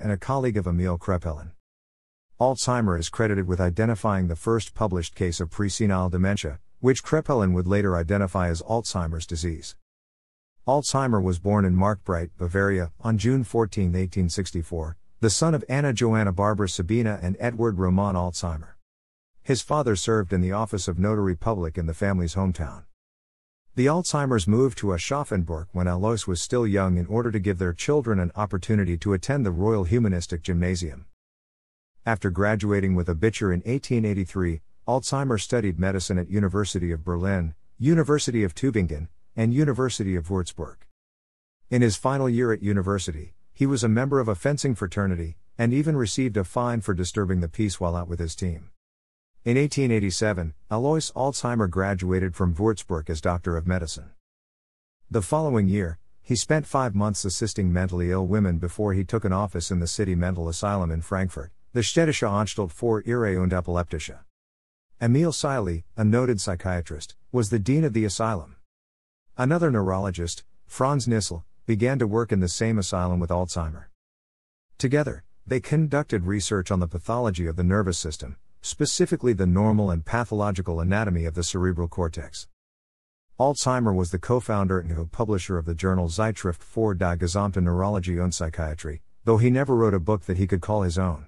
and a colleague of Emil Krepelin. Alzheimer is credited with identifying the first published case of presenile dementia, which Krepelin would later identify as Alzheimer's disease. Alzheimer was born in Markbreit, Bavaria, on June 14, 1864, the son of Anna Johanna Barbara Sabina and Edward Roman Alzheimer. His father served in the office of notary public in the family's hometown. The Alzheimer's moved to Aschaffenburg when Alois was still young in order to give their children an opportunity to attend the Royal Humanistic Gymnasium. After graduating with a Bicher in 1883, Alzheimer studied medicine at University of Berlin, University of Tübingen, and University of Würzburg. In his final year at university, he was a member of a fencing fraternity, and even received a fine for disturbing the peace while out with his team. In 1887, Alois Alzheimer graduated from Würzburg as Doctor of Medicine. The following year, he spent five months assisting mentally ill women before he took an office in the city mental asylum in Frankfurt, the Städtische Anstalt für Irre und Epileptische. Emil Seiley, a noted psychiatrist, was the dean of the asylum. Another neurologist, Franz Nissl, began to work in the same asylum with Alzheimer. Together, they conducted research on the pathology of the nervous system, specifically the normal and pathological anatomy of the cerebral cortex. Alzheimer was the co founder and co publisher of the journal Zeitschrift für die gesamte Neurologie und Psychiatrie, though he never wrote a book that he could call his own.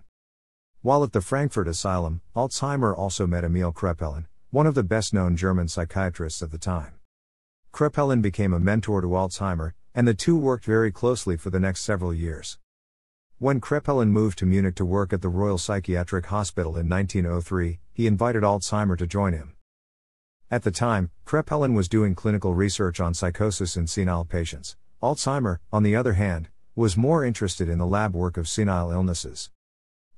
While at the Frankfurt Asylum, Alzheimer also met Emil Krepelin, one of the best known German psychiatrists at the time. Krepelin became a mentor to Alzheimer, and the two worked very closely for the next several years. When Krepelin moved to Munich to work at the Royal Psychiatric Hospital in 1903, he invited Alzheimer to join him. At the time, Krepelin was doing clinical research on psychosis in senile patients. Alzheimer, on the other hand, was more interested in the lab work of senile illnesses.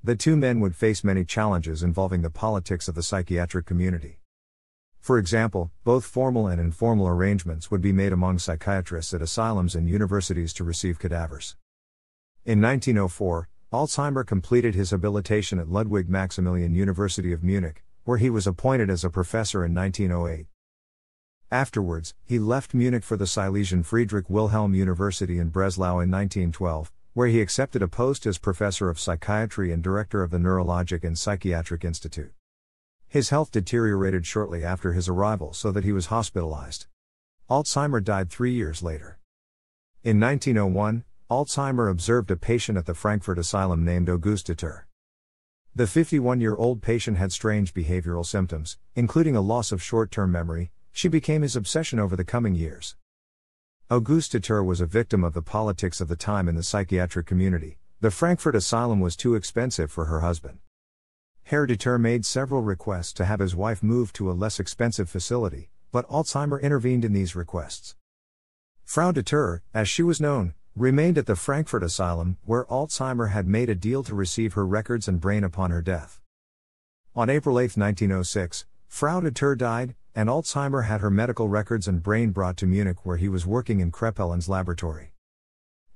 The two men would face many challenges involving the politics of the psychiatric community. For example, both formal and informal arrangements would be made among psychiatrists at asylums and universities to receive cadavers. In 1904, Alzheimer completed his habilitation at Ludwig Maximilian University of Munich, where he was appointed as a professor in 1908. Afterwards, he left Munich for the Silesian Friedrich Wilhelm University in Breslau in 1912, where he accepted a post as professor of psychiatry and director of the Neurologic and Psychiatric Institute. His health deteriorated shortly after his arrival so that he was hospitalized. Alzheimer died three years later. In 1901, Alzheimer observed a patient at the Frankfurt Asylum named Auguste Deter. The 51 year old patient had strange behavioral symptoms, including a loss of short term memory, she became his obsession over the coming years. Auguste Deter was a victim of the politics of the time in the psychiatric community, the Frankfurt Asylum was too expensive for her husband. Herr Deter made several requests to have his wife moved to a less expensive facility, but Alzheimer intervened in these requests. Frau Deter, as she was known, remained at the Frankfurt Asylum, where Alzheimer had made a deal to receive her records and brain upon her death. On April 8, 1906, Frau de Tur died, and Alzheimer had her medical records and brain brought to Munich where he was working in Kreppelin's laboratory.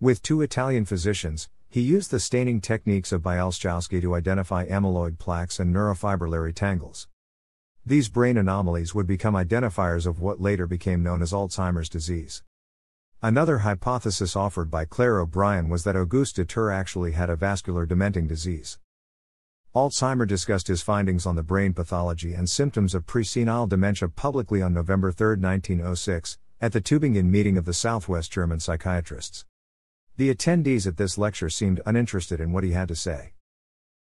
With two Italian physicians, he used the staining techniques of Bialstowski to identify amyloid plaques and neurofibrillary tangles. These brain anomalies would become identifiers of what later became known as Alzheimer's disease. Another hypothesis offered by Claire O'Brien was that Auguste Duter actually had a vascular dementing disease. Alzheimer discussed his findings on the brain pathology and symptoms of presenile dementia publicly on November 3, 1906, at the Tübingen meeting of the Southwest German psychiatrists. The attendees at this lecture seemed uninterested in what he had to say.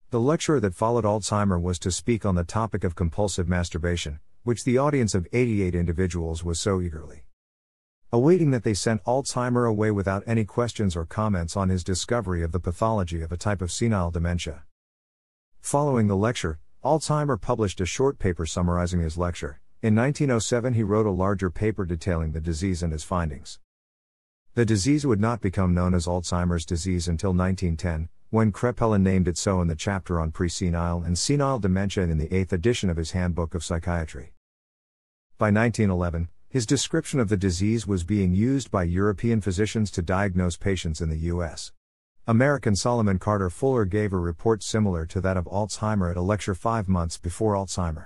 The lecturer that followed Alzheimer was to speak on the topic of compulsive masturbation, which the audience of 88 individuals was so eagerly awaiting that they sent Alzheimer away without any questions or comments on his discovery of the pathology of a type of senile dementia. Following the lecture, Alzheimer published a short paper summarizing his lecture. In 1907, he wrote a larger paper detailing the disease and his findings. The disease would not become known as Alzheimer's disease until 1910, when Krepelin named it so in the chapter on presenile and senile dementia in the eighth edition of his Handbook of Psychiatry. By 1911, his description of the disease was being used by European physicians to diagnose patients in the US. American Solomon Carter Fuller gave a report similar to that of Alzheimer at a lecture five months before Alzheimer.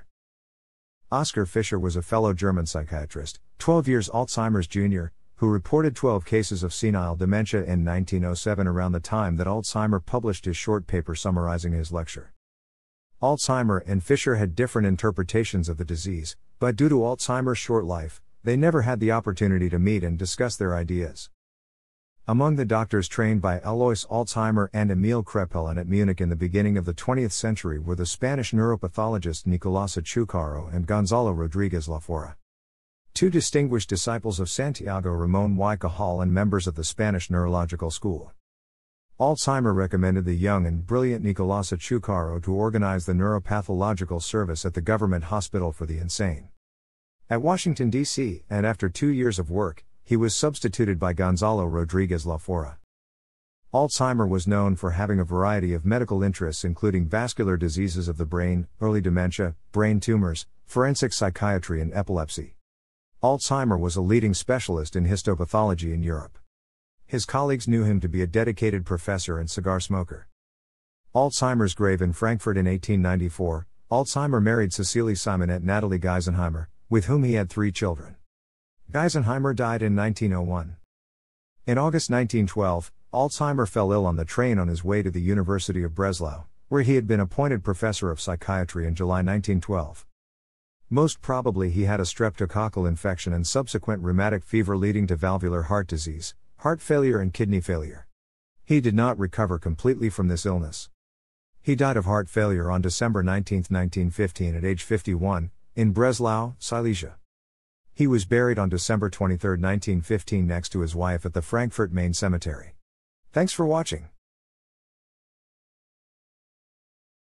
Oscar Fischer was a fellow German psychiatrist, 12 years Alzheimer's Jr., who reported 12 cases of senile dementia in 1907 around the time that Alzheimer published his short paper summarizing his lecture. Alzheimer and Fischer had different interpretations of the disease, but due to Alzheimer's short life, they never had the opportunity to meet and discuss their ideas. Among the doctors trained by Alois Alzheimer and Emil Krepelin at Munich in the beginning of the 20th century were the Spanish neuropathologist Nicolasa Chucaro and Gonzalo Rodriguez Lafora. Two distinguished disciples of Santiago Ramon y Cajal and members of the Spanish neurological school. Alzheimer recommended the young and brilliant Nicolasa Chucaro to organize the neuropathological service at the government hospital for the insane. At Washington, D.C., and after two years of work, he was substituted by Gonzalo Rodriguez Lafora. Alzheimer was known for having a variety of medical interests, including vascular diseases of the brain, early dementia, brain tumors, forensic psychiatry, and epilepsy. Alzheimer was a leading specialist in histopathology in Europe. His colleagues knew him to be a dedicated professor and cigar smoker. Alzheimer's grave in Frankfurt in 1894, Alzheimer married Cecily Simonette Natalie Geisenheimer, with whom he had three children. Geisenheimer died in 1901. In August 1912, Alzheimer fell ill on the train on his way to the University of Breslau, where he had been appointed professor of psychiatry in July 1912. Most probably, he had a streptococcal infection and subsequent rheumatic fever leading to valvular heart disease, heart failure, and kidney failure. He did not recover completely from this illness. He died of heart failure on December 19, 1915, at age 51, in Breslau, Silesia. He was buried on December 23, 1915, next to his wife at the Frankfurt Main Cemetery. Thanks for watching.